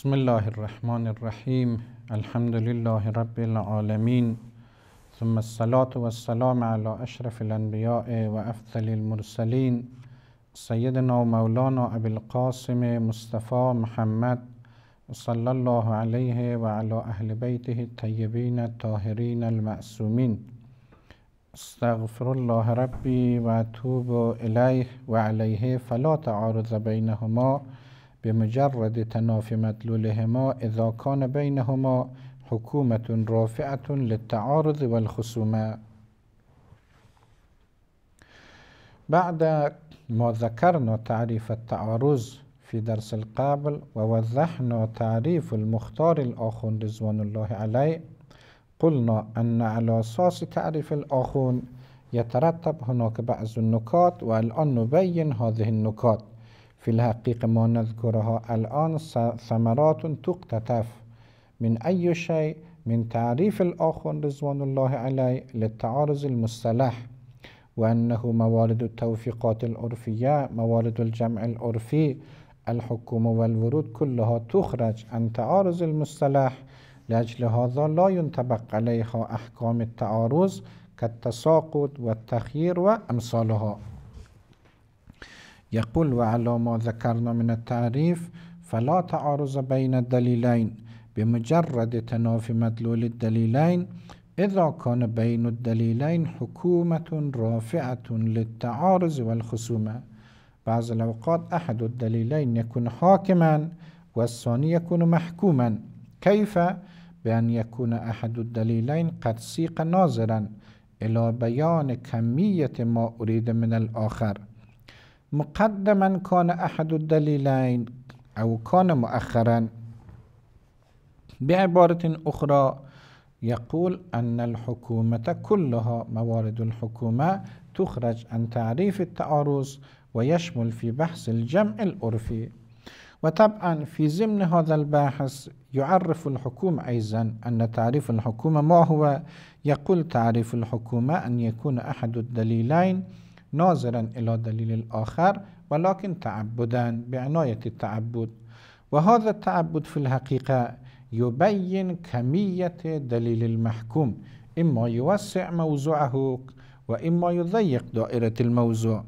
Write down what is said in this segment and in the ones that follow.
بسم الله الرحمن الرحيم الحمد لله رب العالمين ثم الصلاة والسلام على أشرف الأنبياء وأفضل المرسلين سيدنا ومولانا أبي القاسم مصطفى محمد صلى الله عليه وعلى أهل بيته الطيبين الطاهرين المعصومين استغفر الله ربي وأتوب إليه وعليه فلا تعارض بينهما بمجرد تنافي مدلولهما إذا كان بينهما حكومة رافعة للتعارض والخصومة بعد ما ذكرنا تعريف التعارض في درس القبل ووضحنا تعريف المختار الآخون رضوان الله عليه قلنا أن على أساس تعريف الآخون يترتب هناك بعض النقاط والآن نبين هذه النقاط في الحقيقة ما نذكرها الآن ثمرات تقتطف من أي شيء من تعريف الآخر رضوان الله عليه للتعارض المصطلح وأنه موارد التوفيقات العرفية موارد الجمع العرفي الحكومة والورود كلها تخرج عن تعارض المصطلح لأجل هذا لا ينطبق عليها أحكام التعارض كالتساقط والتخيير وأمثالها يقول وعلى ما ذكرنا من التعريف فلا تعارض بين الدليلين بمجرد تنافي مدلول الدليلين إذا كان بين الدليلين حكومة رافعة للتعارض والخصومة بعض الأوقات أحد الدليلين يكون حاكما والثاني يكون محكوما كيف؟ بأن يكون أحد الدليلين قد سيق ناظرا إلى بيان كمية ما أريد من الآخر مقدما كان أحد الدليلين أو كان مؤخرا بعبارة أخرى يقول أن الحكومة كلها موارد الحكومة تخرج عن تعريف التعارض ويشمل في بحث الجمع الأرفي وطبعا في ضمن هذا الباحث يعرف الحكومة أيضا أن تعريف الحكومة ما هو يقول تعريف الحكومة أن يكون أحد الدليلين ناظرا إلى دليل الآخر ولكن تعبدا بعناية التعبد وهذا التعبد في الحقيقة يبين كمية دليل المحكوم إما يوسع موضوعه وإما يضيق دائرة الموضوع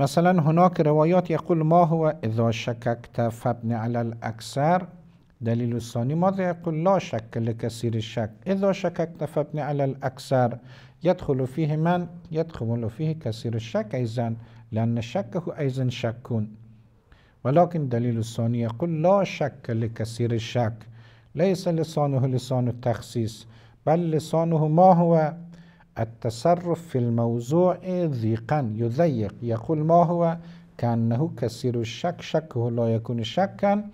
مثلا هناك روايات يقول ما هو إذا شككت فابن على الأكثر دليل الثاني ماذا يقول لا شك لكثير الشك إذا شككت فابن على الأكثر يدخل فيه من يدخل فيه كثير الشك أيضا لأن الشك هو أيضا شك ولكن دليل الثاني يقول لا شك لكثير الشك ليس لسانه لسان التخصيص بل لسانه ما هو التصرف في الموضوع ضيقا يضيق يقول ما هو كأنه كثير الشك شكه لا يكون شكا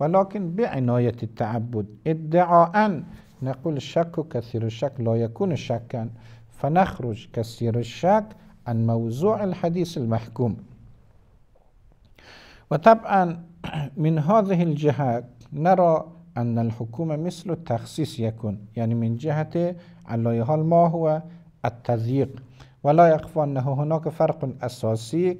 ولكن بعناية التعبد ادعاء نقول الشك كثير الشك لا يكون شكا فنخرج كثير الشك عن موضوع الحديث المحكوم وطبعا من هذه الجهة نرى أن الحكومة مثل التخصيص يكون يعني من جهة على ما هو التضييق ولا يخفى أنه هناك فرق أساسي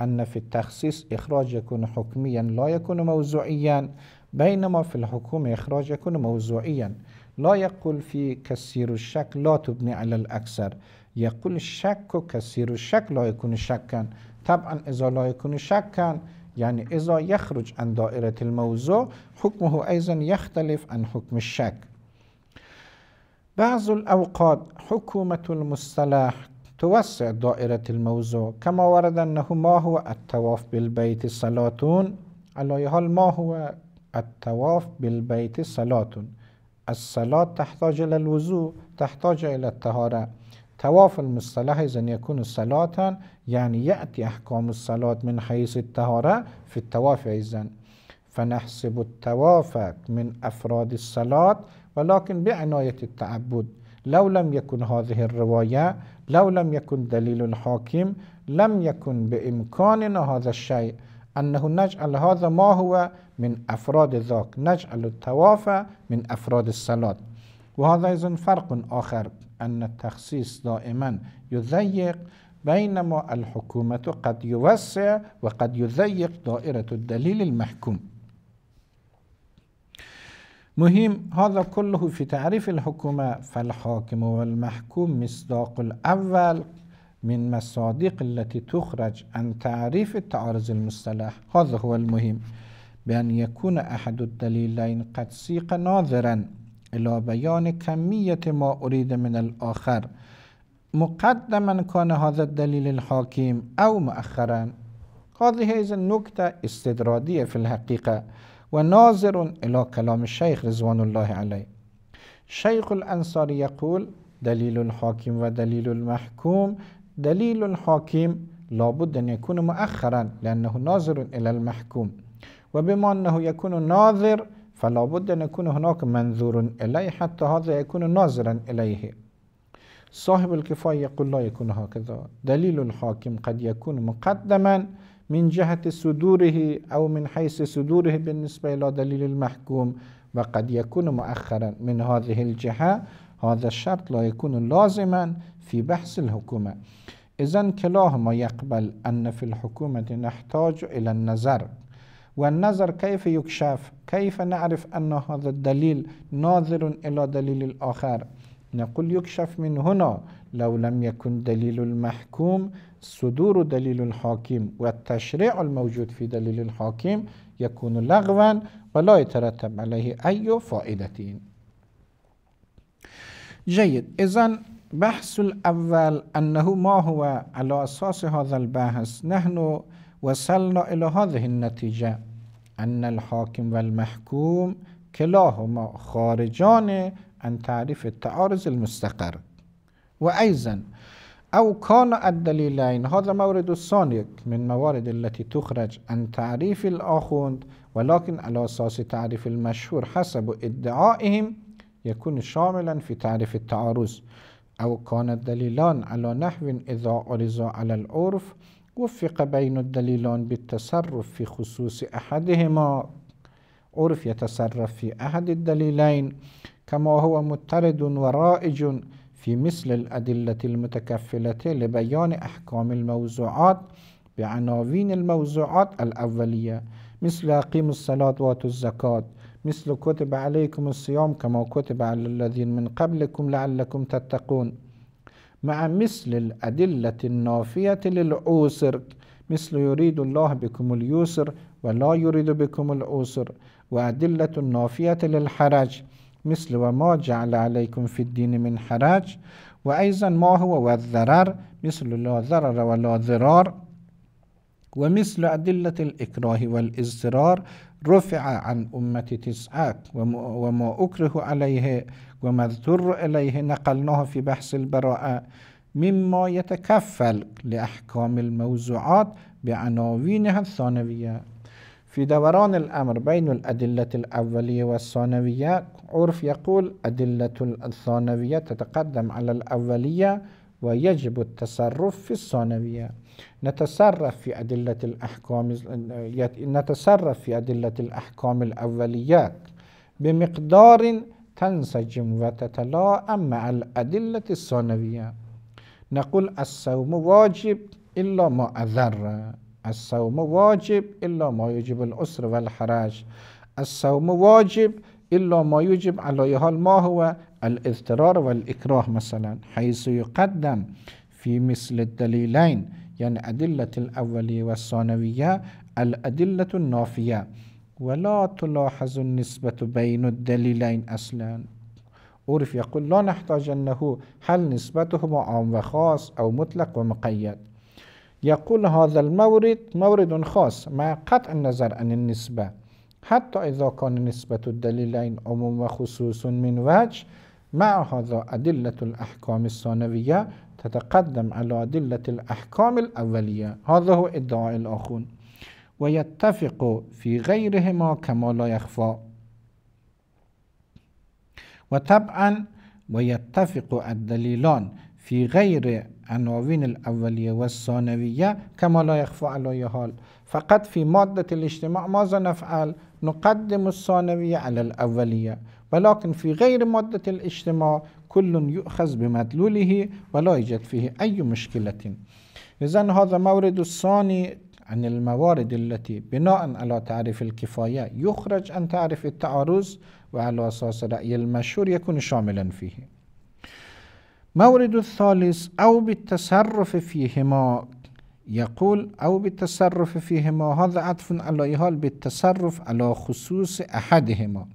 أن في التخصيص إخراج يكون حكميا لا يكون موضوعيا بينما في الحكومة إخراج يكون موضوعيا لا يقول في كثير الشك لا تبني على الأكثر يقول الشك كثير الشك لا يكون شكا طبعا إذا لا يكون شكا يعني إذا يخرج عن دائرة الموضوع حكمه أيضا يختلف عن حكم الشك بعض الأوقات حكومة المصطلح توسع دائرة الموضوع كما ورد أنه ما هو التواف بالبيت صلاة على حال ما هو التواف بالبيت صلاة الصلاة تحتاج إلى الوضوء تحتاج إلى الطهارة تواف المصطلح إذا يكون صلاة يعني يأتي أحكام الصلاة من حيث الطهارة في التواف إذا فنحسب التواف من أفراد الصلاة ولكن بعناية التعبد لو لم يكن هذه الرواية لو لم يكن دليل حاكم لم يكن بإمكاننا هذا الشيء أنه نجعل هذا ما هو من أفراد ذاك نجعل الطواف من أفراد الصلاة وهذا أيضا فرق آخر أن التخصيص دائما يضيق بينما الحكومة قد يوسع وقد يضيق دائرة الدليل المحكوم مهم هذا كله في تعريف الحكومة فالحاكم والمحكوم مصداق الأول من مصادق التي تخرج عن تعريف التعارض المصطلح هذا هو المهم بأن يكون أحد الدليلين قد سيق ناظرا إلى بيان كمية ما أريد من الآخر مقدما كان هذا الدليل الحاكم أو مؤخرا هذه إذا نكتة استدرادية في الحقيقة وناظر إلى كلام الشيخ رضوان الله عليه شيخ الأنصار يقول دليل الحاكم ودليل المحكوم دليل الحاكم لابد أن يكون مؤخرا لأنه ناظر إلى المحكوم وبما أنه يكون ناظر فلا بد أن يكون هناك منظور إليه حتى هذا يكون ناظرا إليه صاحب الكفاية يقول لا يكون هكذا دليل الحاكم قد يكون مقدما من جهة صدوره أو من حيث صدوره بالنسبة إلى دليل المحكوم وقد يكون مؤخرا من هذه الجهة هذا الشرط لا يكون لازما في بحث الحكومة إذا كلاهما يقبل أن في الحكومة نحتاج إلى النظر والنظر كيف يكشف كيف نعرف أن هذا الدليل ناظر إلى دليل الآخر نقول يكشف من هنا لو لم يكن دليل المحكوم صدور دليل الحاكم والتشريع الموجود في دليل الحاكم يكون لغوا ولا يترتب عليه أي فائدة جيد إذا بحث الأول أنه ما هو على أساس هذا البحث نحن وصلنا إلى هذه النتيجة أن الحاكم والمحكوم كلاهما خارجان عن تعريف التعارض المستقر وأيضا أو كان الدليلين هذا مورد الثاني من موارد التي تخرج عن تعريف الآخوند ولكن على أساس تعريف المشهور حسب ادعائهم يكون شاملا في تعريف التعارض أو كان الدليلان على نحو إذا عرض على العرف وفق بين الدليلان بالتصرف في خصوص أحدهما عرف يتصرف في أحد الدليلين كما هو مترد ورائج في مثل الأدلة المتكفلة لبيان أحكام الموضوعات بعناوين الموضوعات الأولية مثل أقيم الصلاة وآتوا الزكاة مثل كتب عليكم الصيام كما كتب على الذين من قبلكم لعلكم تتقون مع مثل الأدلة النافية للعسر مثل يريد الله بكم اليسر ولا يريد بكم العسر وأدلة نافية للحرج مثل وما جعل عليكم في الدين من حرج وأيضا ما هو والذرر مثل لا ضرر ولا ضرار ومثل أدلة الإكراه والإزرار رفع عن أمة تسعات وما أكره عليه وما اضطر إليه نقلناه في بحث البراءة مما يتكفل لأحكام الموزوعات بعناوينها الثانوية في دوران الأمر بين الأدلة الأولية والثانوية عرف يقول أدلة الثانوية تتقدم على الأولية ويجب التصرف في الثانوية نتصرف في أدلة الأحكام نتصرف في أدلة الأحكام الأوليات بمقدار تنسجم وتتلاءم مع الأدلة الثانوية نقول الصوم واجب إلا ما أذر الصوم واجب إلا ما يجب الأسر والحرج الصوم واجب إلا ما يجب على حال ما هو الاضطرار والإكراه مثلا حيث يقدم في مثل الدليلين يعني أدلة الأولية والثانوية الأدلة النافية ولا تلاحظ النسبة بين الدليلين أصلا أورف يقول لا نحتاج أنه هل نسبتهما عام وخاص أو مطلق ومقيد يقول هذا المورد مورد خاص مع قطع النظر عن النسبة حتى إذا كان نسبة الدليلين عموم وخصوص من وجه مع هذا أدلة الأحكام الثانوية تتقدم على أدلة الأحكام الأولية هذا هو ادعاء الآخون ويتفق في غيرهما كما لا يخفى وطبعا ويتفق الدليلان في غير عناوين الأولية والثانوية كما لا يخفى على حال فقط في مادة الاجتماع ماذا نفعل؟ نقدم الثانوية على الأولية ولكن في غير مادة الاجتماع كل يؤخذ بمدلوله ولا يوجد فيه أي مشكلة إذا هذا مورد الثاني عن الموارد التي بناء على تعريف الكفاية يخرج عن تعريف التعارض وعلى أساس رأي المشهور يكون شاملا فيه مورد الثالث أو بالتصرف فيهما يقول أو بالتصرف فيهما هذا عطف على إيهال بالتصرف على خصوص أحدهما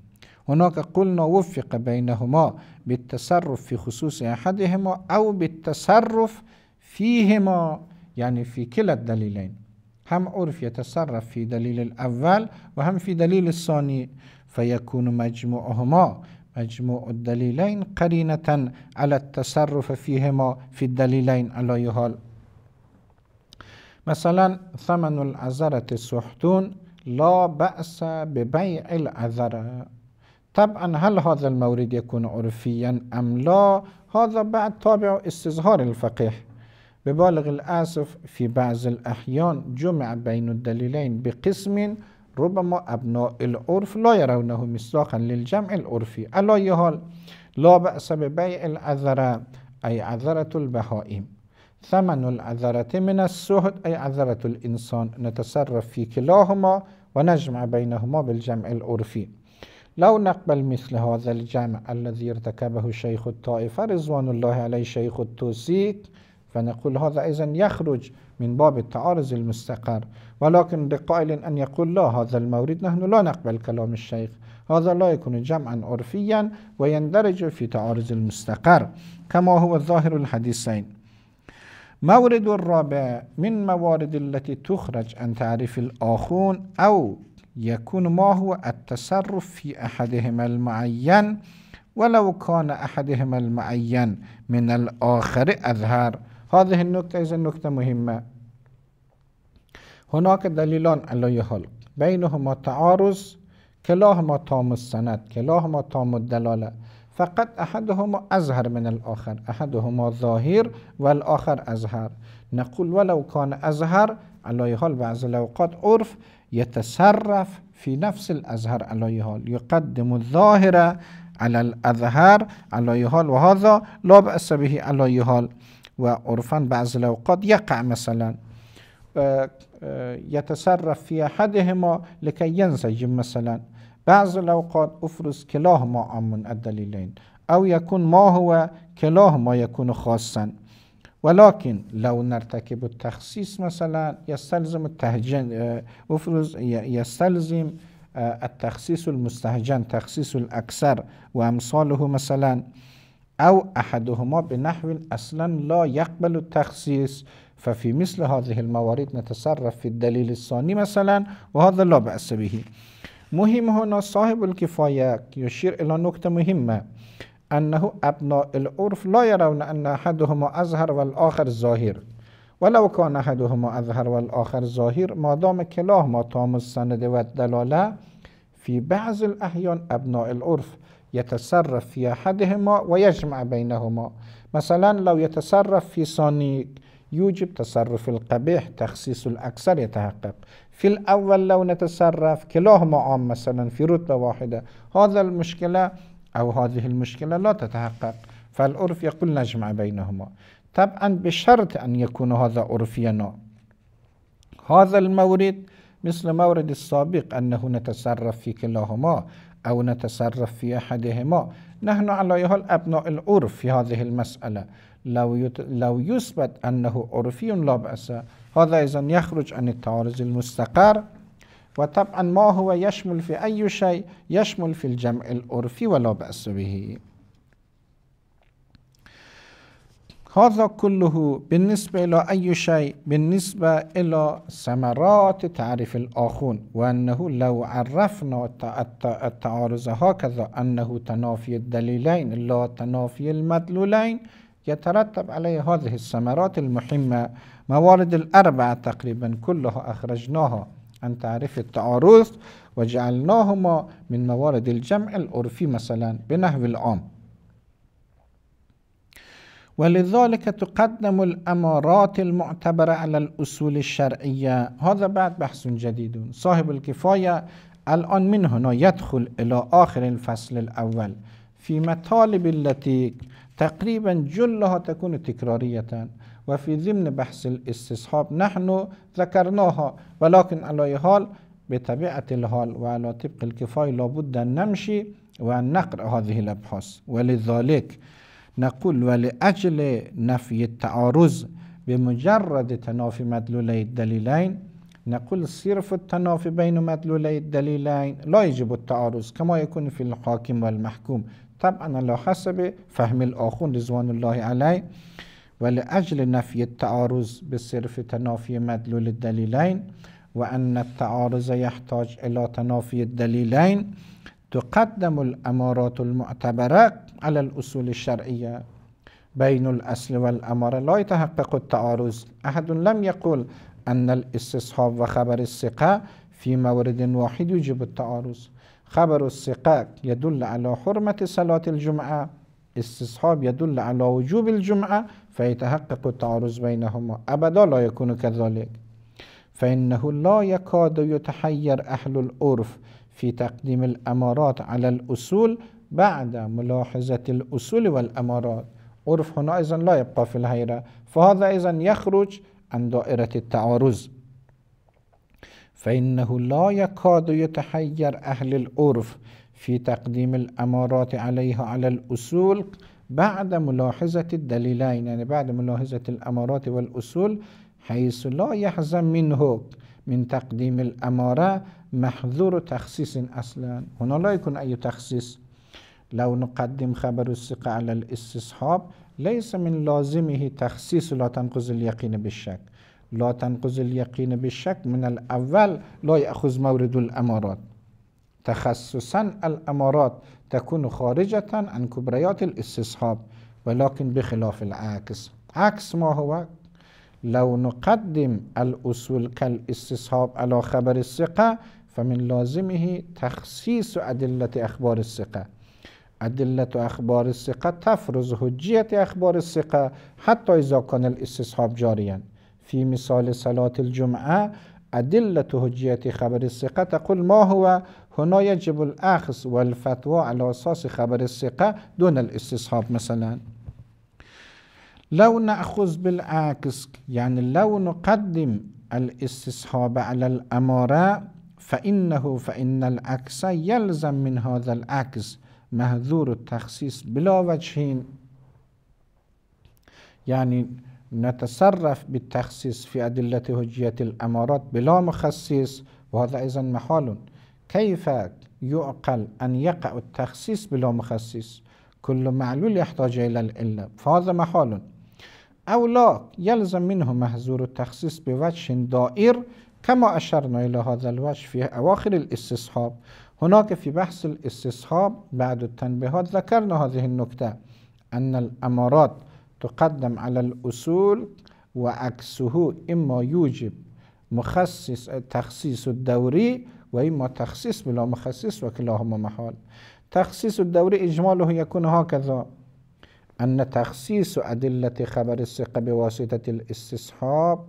هناك قلنا وفق بينهما بالتصرف في خصوص أحدهما أو بالتصرف فيهما يعني في كلا الدليلين هم عرف يتصرف في دليل الأول وهم في دليل الثاني فيكون مجموعهما مجموع الدليلين قرينة على التصرف فيهما في الدليلين على يهال مثلا ثمن العذرة السحتون لا بأس ببيع العذرة طبعا هل هذا المورد يكون عرفيا أم لا هذا بعد تابع استظهار الفقيه ببالغ الأسف في بعض الأحيان جمع بين الدليلين بقسم ربما أبناء العرف لا يرونه مصداقا للجمع العرفي على يهال لا بأس ببيع العذرة أي عذرة البهائم ثمن العذرة من السهد أي عذرة الإنسان نتصرف في كلاهما ونجمع بينهما بالجمع العرفي لو نقبل مثل هذا الجمع الذي ارتكبه شيخ الطائفة رضوان الله عليه شيخ التوسيق فنقول هذا إذا يخرج من باب التعارض المستقر ولكن لقائل أن يقول لا هذا المورد نحن لا نقبل كلام الشيخ هذا لا يكون جمعا عرفيا ويندرج في تعارض المستقر كما هو ظاهر الحديثين مورد الرابع من موارد التي تخرج عن تعريف الآخون أو يكون ما هو التصرف في أحدهما المعين ولو كان أحدهما المعين من الآخر أظهر هذه النكتة إذا نكتة مهمة هناك دليلان على يهل بينهما تعارض كلاهما تام السند كلاهما تام الدلالة فقط أحدهما أزهر من الآخر أحدهما ظاهر والآخر أزهر نقول ولو كان أزهر على يهل بعض الأوقات عرف يتصرف في نفس الأزهر على أي يقدم الظاهرة على الأزهر على أي وهذا لا بأس به على أي وعرفا بعض الأوقات يقع مثلا آه، آه، يتصرف في أحدهما لكي ينسجم مثلا بعض الأوقات أفرز كلاهما عن من الدليلين أو يكون ما هو كلاهما يكون خاصا ولكن لو نرتكب التخصيص مثلا يستلزم التهجن آه، افرض يستلزم آه، التخصيص المستهجن تخصيص الأكثر وأمثاله مثلا أو أحدهما بنحو أصلا لا يقبل التخصيص ففي مثل هذه الموارد نتصرف في الدليل الثاني مثلا وهذا لا بأس به مهم هنا صاحب الكفاية يشير إلى نقطة مهمة أنه أبناء العرف لا يرون أن أحدهما أظهر والآخر ظاهر ولو كان أحدهما أظهر والآخر ظاهر ما دام كلاهما تام السند والدلالة في بعض الأحيان أبناء العرف يتصرف في أحدهما ويجمع بينهما مثلا لو يتصرف في ثاني يوجب تصرف القبيح تخصيص الأكثر يتحقق في الأول لو نتصرف كلاهما عام مثلا في رتبة واحدة هذا المشكلة أو هذه المشكلة لا تتحقق فالعرف يقول نجمع بينهما طبعا بشرط أن يكون هذا عرفينا هذا المورد مثل مورد السابق أنه نتصرف في كلاهما أو نتصرف في أحدهما نحن على الأبناء أبناء العرف في هذه المسألة لو يت... لو يثبت أنه عرفي لا بأس هذا إذا يخرج عن التعارض المستقر وطبعا ما هو يشمل في أي شيء يشمل في الجمع الأرفي ولا بأس به هذا كله بالنسبة إلى أي شيء بالنسبة إلى ثمرات تعريف الآخون وأنه لو عرفنا التعارض هكذا أنه تنافي الدليلين لا تنافي المدلولين يترتب عليه هذه الثمرات المهمة موارد الأربعة تقريبا كلها أخرجناها عن تعريف التعارض وجعلناهما من موارد الجمع العرفي مثلا بنحو العام ولذلك تقدم الأمارات المعتبرة على الأصول الشرعية هذا بعد بحث جديد صاحب الكفاية الآن من هنا يدخل إلى آخر الفصل الأول في مطالب التي تقريبا جلها تكون تكرارية وفي ضمن بحث الاستصحاب نحن ذكرناها ولكن على أي حال بطبيعة الحال وعلى طبق الكفاية لابد أن نمشي وأن نقرأ هذه الأبحاث ولذلك نقول ولأجل نفي التعارض بمجرد تنافي مدلولي الدليلين نقول صرف التنافي بين مدلولي الدليلين لا يجب التعارض كما يكون في الحاكم والمحكوم طبعا على حسب فهم الآخون رضوان الله عليه ولأجل نفي التعارض بصرف تنافي مدلول الدليلين وأن التعارض يحتاج إلى تنافي الدليلين تقدم الأمارات المعتبرة على الأصول الشرعية بين الأصل والأمارة لا يتحقق التعارض أحد لم يقول أن الاستصحاب وخبر الثقة في مورد واحد يجب التعارض خبر الثقة يدل على حرمة صلاة الجمعة استصحاب يدل على وجوب الجمعة فيتحقق التعارض بينهما أبدا لا يكون كذلك فإنه لا يكاد يتحير أهل الأرف في تقديم الأمارات على الأصول بعد ملاحظة الأصول والأمارات عرف هنا إذن لا يبقى في الحيرة فهذا إذن يخرج عن دائرة التعارض فإنه لا يكاد يتحير أهل الأرف في تقديم الأمارات عليها على الأصول بعد ملاحظة الدليلين يعني بعد ملاحظة الأمارات والأصول حيث لا يحزن منه من تقديم الأمارة محذور تخصيص أصلا هنا لا يكون أي تخصيص لو نقدم خبر الثقة على الاستصحاب ليس من لازمه تخصيص لا تنقذ اليقين بالشك لا تنقذ اليقين بالشك من الأول لا يأخذ مورد الأمارات تخصصا الأمارات تكون خارجة عن كبريات الاستصحاب ولكن بخلاف العكس عكس ما هو لو نقدم الأصول كالاستصحاب على خبر الثقة فمن لازمه تخصيص أدلة أخبار الثقة أدلة أخبار الثقة تفرز هجية أخبار الثقة حتى إذا كان الاستصحاب جاريا في مثال صلاة الجمعة أدلة هجية خبر الثقة تقول ما هو هنا يجب الأخذ والفتوى على أساس خبر الثقة دون الاستصحاب مثلا لو نأخذ بالعكس يعني لو نقدم الاستصحاب على الأمارة فإنه فإن العكس يلزم من هذا العكس مهذور التخصيص بلا وجهين يعني نتصرف بالتخصيص في أدلة هجية الأمارات بلا مخصيص وهذا أيضا محال كيف يعقل أن يقع التخصيص بلا مخصص كل معلول يحتاج إلى العلة فهذا محال أو لا يلزم منه محذور التخصيص بوجه دائر كما أشرنا إلى هذا الوجه في أواخر الاستصحاب هناك في بحث الاستصحاب بعد التنبيهات ذكرنا هذه النكتة أن الأمارات تقدم على الأصول وعكسه إما يوجب مخصص التخصيص الدوري وإما تخصيص بلا مخصص وكلاهما محال تخصيص الدور إجماله يكون هكذا أن تخصيص أدلة خبر الثقة بواسطة الاستصحاب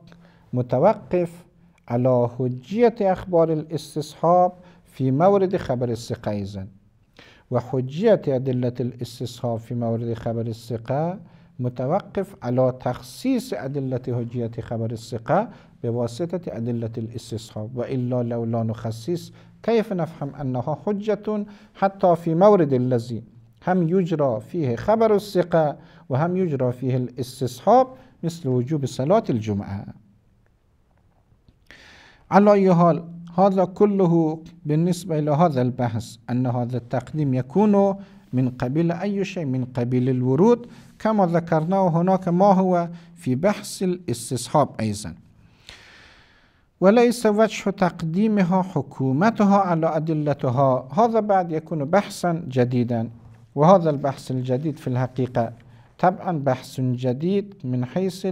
متوقف على حجية أخبار الاستصحاب في مورد خبر الثقة إذن وحجية أدلة الاستصحاب في مورد خبر الثقة متوقف على تخصيص أدلة هجية خبر الثقه بواسطة أدلة الاستصحاب وإلا لو لا نخصيص كيف نفهم انها حجة حتى في مورد الذي هم يجرى فيه خبر الثقه وهم يجرى فيه الاستصحاب مثل وجوب صلاة الجمعه على أي حال هذا كله بالنسبة إلى هذا البحث أن هذا التقديم يكون من قبيل أي شيء من قبيل الورود كما ذكرناه هناك ما هو في بحث الاستصحاب أيضا وليس وجه تقديمها حكومتها على أدلتها هذا بعد يكون بحثا جديدا وهذا البحث الجديد في الحقيقة طبعا بحث جديد من حيث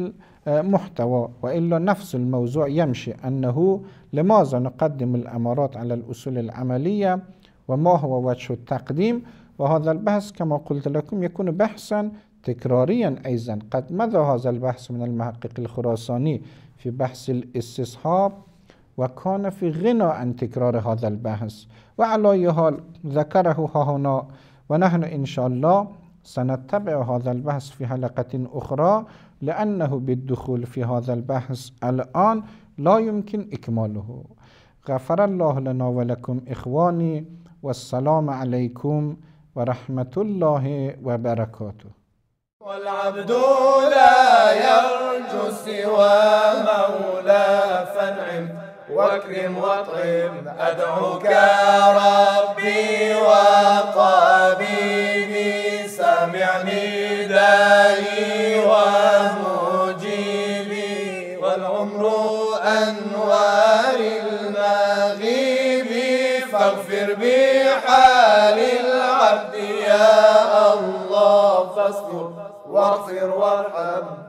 المحتوى وإلا نفس الموضوع يمشي أنه لماذا نقدم الأمارات على الأصول العملية وما هو وجه التقديم وهذا البحث كما قلت لكم يكون بحثا تكراريا أيضا قد مضى هذا البحث من المحقق الخراساني في بحث الاستصحاب وكان في غنى عن تكرار هذا البحث وعلى أي حال ذكره هنا ونحن إن شاء الله سنتبع هذا البحث في حلقة أخرى لأنه بالدخول في هذا البحث الآن لا يمكن إكماله غفر الله لنا ولكم إخواني والسلام عليكم ورحمة الله وبركاته والعبد لا يرجو سوى مولى فانعم واكرم واطعم أدعوك ربي وقبيبي سامعني ندائي ومطعم واصبر واغفر وارحم